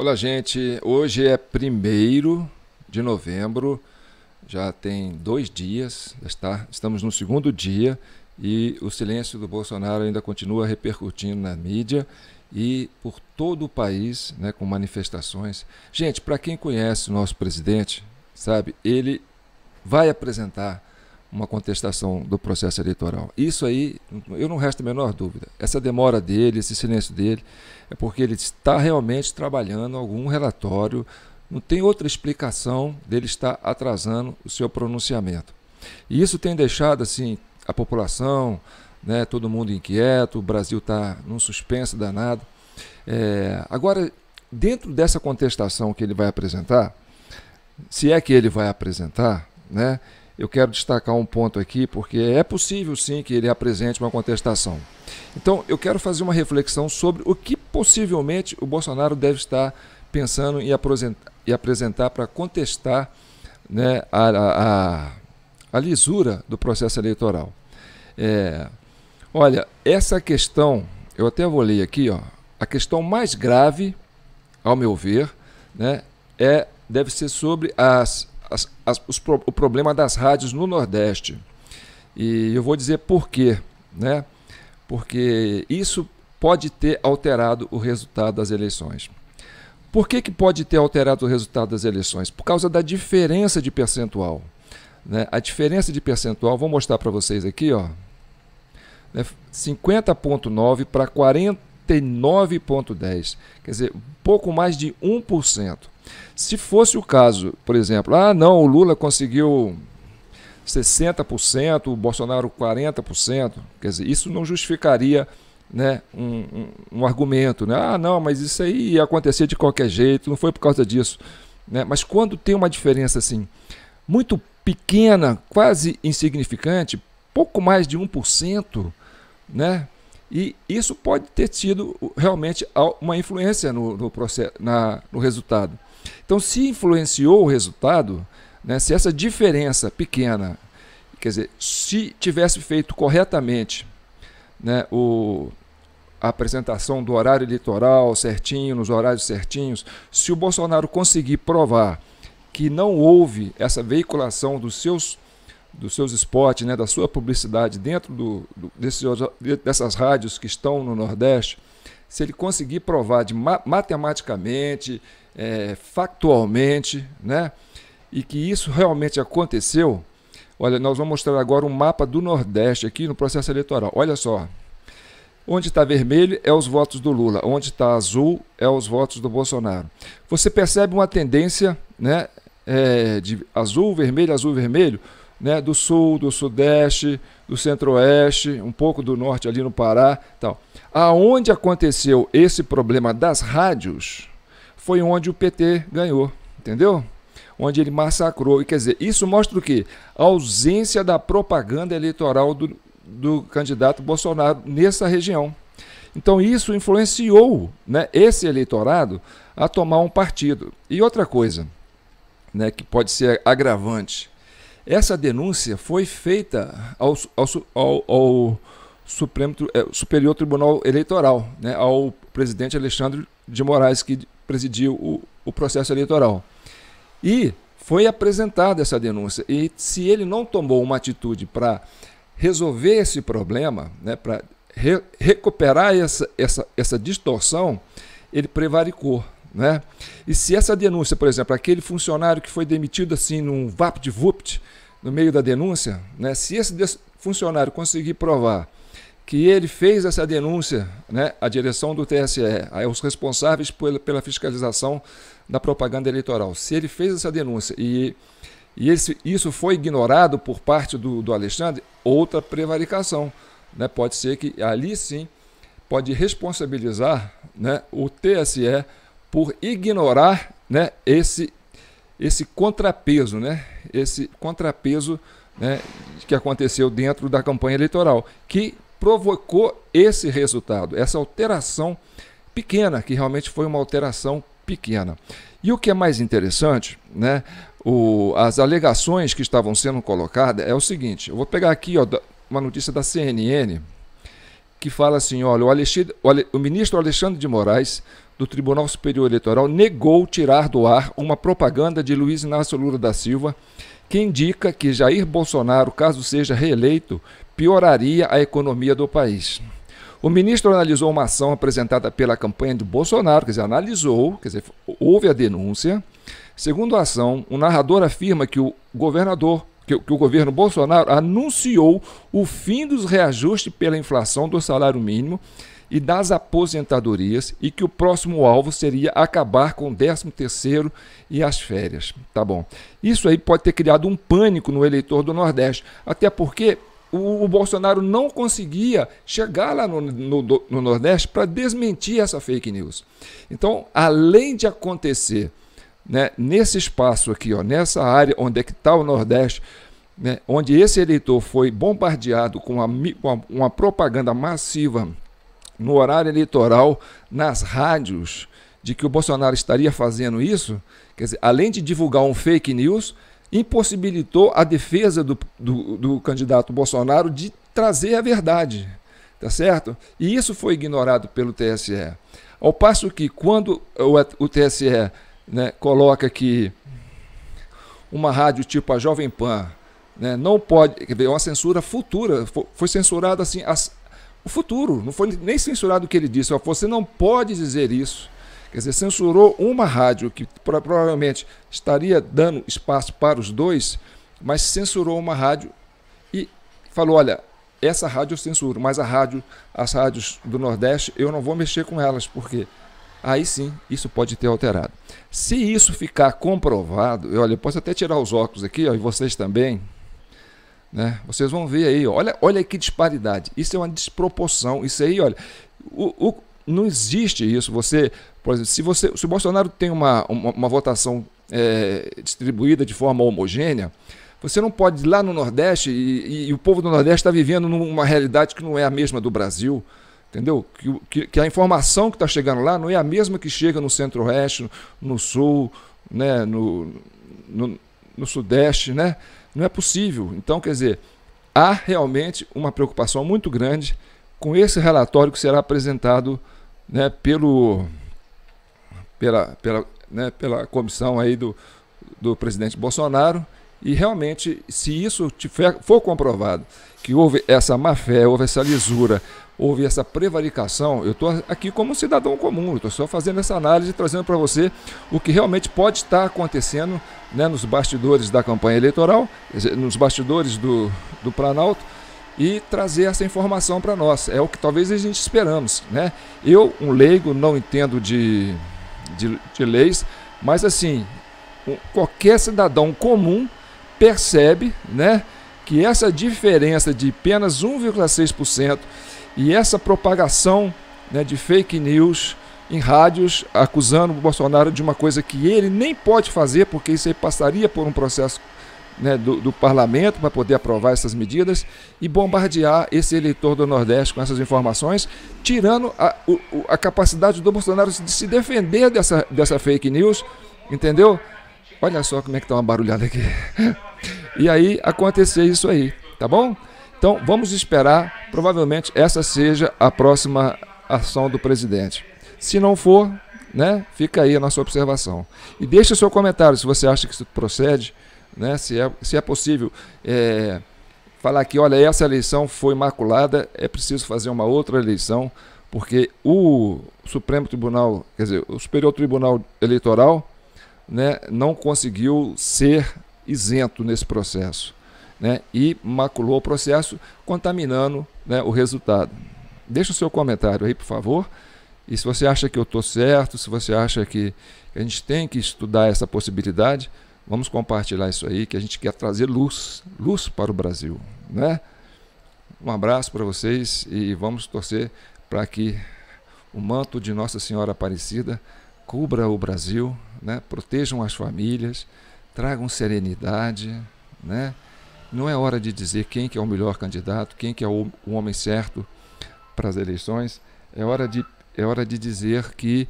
Olá, gente. Hoje é 1 de novembro, já tem dois dias, está, estamos no segundo dia e o silêncio do Bolsonaro ainda continua repercutindo na mídia e por todo o país né, com manifestações. Gente, para quem conhece o nosso presidente, sabe, ele vai apresentar uma contestação do processo eleitoral. Isso aí, eu não resto a menor dúvida. Essa demora dele, esse silêncio dele, é porque ele está realmente trabalhando algum relatório. Não tem outra explicação dele estar atrasando o seu pronunciamento. E isso tem deixado assim a população, né, todo mundo inquieto, o Brasil está num suspenso danado. É, agora, dentro dessa contestação que ele vai apresentar, se é que ele vai apresentar, né, eu quero destacar um ponto aqui, porque é possível sim que ele apresente uma contestação. Então, eu quero fazer uma reflexão sobre o que possivelmente o Bolsonaro deve estar pensando em apresentar, apresentar para contestar né, a, a, a, a, lisura do processo eleitoral. É, olha, essa questão, eu até vou ler aqui, ó, a questão mais grave, ao meu ver, né, é, deve ser sobre as as, as, os, o problema das rádios no Nordeste. E eu vou dizer por quê, né? Porque isso pode ter alterado o resultado das eleições. Por que, que pode ter alterado o resultado das eleições? Por causa da diferença de percentual. Né? A diferença de percentual, vou mostrar para vocês aqui, ó. 50,9 para 40 69,10%. Quer dizer, pouco mais de 1%. Se fosse o caso, por exemplo, ah, não, o Lula conseguiu 60%, o Bolsonaro 40%, quer dizer, isso não justificaria né, um, um, um, argumento, né? ah, não, mas isso aí ia acontecer de qualquer jeito, não foi por causa disso. Né? Mas quando tem uma diferença assim, muito pequena, quase insignificante, pouco mais de 1%, né? E isso pode ter tido realmente uma influência no, no processo, na, no resultado. Então, se influenciou o resultado, né, se essa diferença pequena, quer dizer, se tivesse feito corretamente né, o, a apresentação do horário eleitoral certinho, nos horários certinhos, se o Bolsonaro conseguir provar que não houve essa veiculação dos seus dos seus esportes, né, da sua publicidade dentro do, do, desses, dessas rádios que estão no Nordeste, se ele conseguir provar de ma matematicamente, é, factualmente, né, e que isso realmente aconteceu, olha, nós vamos mostrar agora um mapa do Nordeste aqui no processo eleitoral. Olha só. Onde está vermelho é os votos do Lula, onde está azul é os votos do Bolsonaro. Você percebe uma tendência né, é, de azul, vermelho, azul, vermelho? né, do sul, do sudeste, do centro-oeste, um pouco do norte ali no Pará. Tal. Aonde aconteceu esse problema das rádios foi onde o PT ganhou, entendeu? Onde ele massacrou. E quer dizer, isso mostra o quê? A ausência da propaganda eleitoral do, do candidato Bolsonaro nessa região. Então isso influenciou né, esse eleitorado a tomar um partido. E outra coisa né, que pode ser agravante essa denúncia foi feita ao, ao, ao, ao Supremo, é, Superior Tribunal Eleitoral, né, ao presidente Alexandre de Moraes, que presidiu o, o processo eleitoral. E foi apresentada essa denúncia. E se ele não tomou uma atitude para resolver esse problema, né, para re recuperar essa, essa, essa distorção, ele prevaricou. Né? E se essa denúncia, por exemplo, aquele funcionário que foi demitido assim num vapt-vupt, no meio da denúncia, né? se esse funcionário conseguir provar que ele fez essa denúncia, né, a direção do TSE, os responsáveis pela fiscalização da propaganda eleitoral, se ele fez essa denúncia e, e esse, isso foi ignorado por parte do, do Alexandre, outra prevaricação. Né? Pode ser que ali sim pode responsabilizar né, o TSE por ignorar né, esse, esse contrapeso, né, esse contrapeso né, que aconteceu dentro da campanha eleitoral, que provocou esse resultado, essa alteração pequena, que realmente foi uma alteração pequena. E o que é mais interessante, né, o, as alegações que estavam sendo colocadas é o seguinte, eu vou pegar aqui ó, uma notícia da CNN, que fala assim: olha, o, Alexandre, o, Ale, o ministro Alexandre de Moraes, do Tribunal Superior Eleitoral, negou tirar do ar uma propaganda de Luiz Inácio Lula da Silva que indica que Jair Bolsonaro, caso seja reeleito, pioraria a economia do país. O ministro analisou uma ação apresentada pela campanha de Bolsonaro, quer dizer, analisou, quer dizer, houve a denúncia. Segundo a ação, o narrador afirma que o governador que, que o governo Bolsonaro anunciou o fim dos reajustes pela inflação do salário mínimo e das aposentadorias e que o próximo alvo seria acabar com o 13º e as férias, tá bom? Isso aí pode ter criado um pânico no eleitor do Nordeste, até porque o, o Bolsonaro não conseguia chegar lá no, no, no Nordeste para desmentir essa fake news. Então, além de acontecer né, nesse espaço aqui, ó, nessa área onde é que está o Nordeste, né, onde esse eleitor foi bombardeado com uma, com uma propaganda massiva no horário eleitoral, nas rádios, de que o Bolsonaro estaria fazendo isso, quer dizer, além de divulgar um fake news, impossibilitou a defesa do, do, do, candidato Bolsonaro de trazer a verdade, tá certo? E isso foi ignorado pelo TSE. Ao passo que, quando o, o TSE né, coloca que uma rádio tipo a Jovem Pan né, não pode. Quer ver, é uma censura futura. Foi censurado assim. As, o futuro, não foi nem censurado o que ele disse. Você não pode dizer isso. Quer dizer, censurou uma rádio que provavelmente estaria dando espaço para os dois, mas censurou uma rádio e falou: olha, essa rádio eu censuro, mas a rádio, as rádios do Nordeste, eu não vou mexer com elas, porque quê? aí sim isso pode ter alterado. Se isso ficar comprovado, eu, olha, eu posso até tirar os óculos aqui, ó, e vocês também, né? Vocês vão ver aí, ó, olha, olha que disparidade. Isso é uma desproporção. Isso aí, olha, o, o, não existe isso. Você, por exemplo, se você, se o Bolsonaro tem uma, uma, uma votação é, distribuída de forma homogênea, você não pode ir lá no Nordeste e, e, e o povo do Nordeste está vivendo numa realidade que não é a mesma do Brasil. Entendeu? Que, que, que a informação que está chegando lá não é a mesma que chega no centro-oeste, no sul, né? no, no, no sudeste, né? Não é possível. Então, quer dizer, há realmente uma preocupação muito grande com esse relatório que será apresentado né, pelo, pela, pela, né, pela comissão aí do, do presidente Bolsonaro. E realmente, se isso tiver, for comprovado, que houve essa má fé, houve essa lisura, houve essa prevaricação, eu estou aqui como um cidadão comum, estou só fazendo essa análise, trazendo para você o que realmente pode estar acontecendo né, nos bastidores da campanha eleitoral, nos bastidores do, do Planalto, e trazer essa informação para nós. É o que talvez a gente esperamos. Né? Eu, um leigo, não entendo de, de, de leis, mas assim, qualquer cidadão comum percebe né, que essa diferença de apenas 1,6% e essa propagação né, de fake news em rádios, acusando o Bolsonaro de uma coisa que ele nem pode fazer, porque isso aí passaria por um processo né, do, do, parlamento para poder aprovar essas medidas e bombardear esse eleitor do Nordeste com essas informações, tirando a, o, a capacidade do Bolsonaro de se defender dessa, dessa fake news, entendeu? Olha só como é que está uma barulhada aqui. E aí aconteceu isso aí, tá bom? Então vamos esperar, provavelmente essa seja a próxima ação do presidente. Se não for, né, fica aí a nossa observação. E deixe seu comentário se você acha que isso procede, né, se, é, se é possível é, falar que, olha, essa eleição foi maculada, é preciso fazer uma outra eleição, porque o Supremo Tribunal, quer dizer, o Superior Tribunal Eleitoral né, não conseguiu ser isento nesse processo né, e maculou o processo, contaminando né, o resultado. Deixa o seu comentário aí, por favor. E se você acha que eu estou certo, se você acha que a gente tem que estudar essa possibilidade, vamos compartilhar isso aí, que a gente quer trazer luz, luz para o Brasil. Né? Um abraço para vocês e vamos torcer para que o manto de Nossa Senhora Aparecida cubra o Brasil, né? protejam as famílias, tragam serenidade, né? Não é hora de dizer quem que é o melhor candidato, quem que é o, homem certo para as eleições. É hora de, é hora de dizer que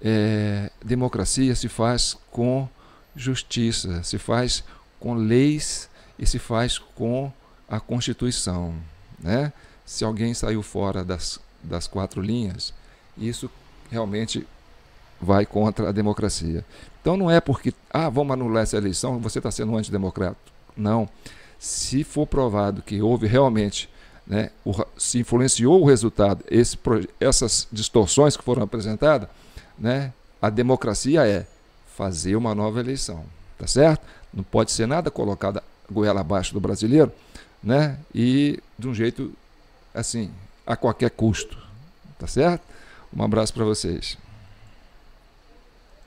é, democracia se faz com justiça, se faz com leis e se faz com a Constituição. Né? Se alguém saiu fora das, das quatro linhas, isso realmente vai contra a democracia. Então não é porque, ah, vamos anular essa eleição, você está sendo um antidemocrata. Não. Se for provado que houve realmente, né, o, se influenciou o resultado, esse, essas distorções que foram apresentadas, né, a democracia é fazer uma nova eleição, tá certo? Não pode ser nada colocado goela abaixo do brasileiro, né? E de um jeito assim, a qualquer custo, tá certo? Um abraço para vocês.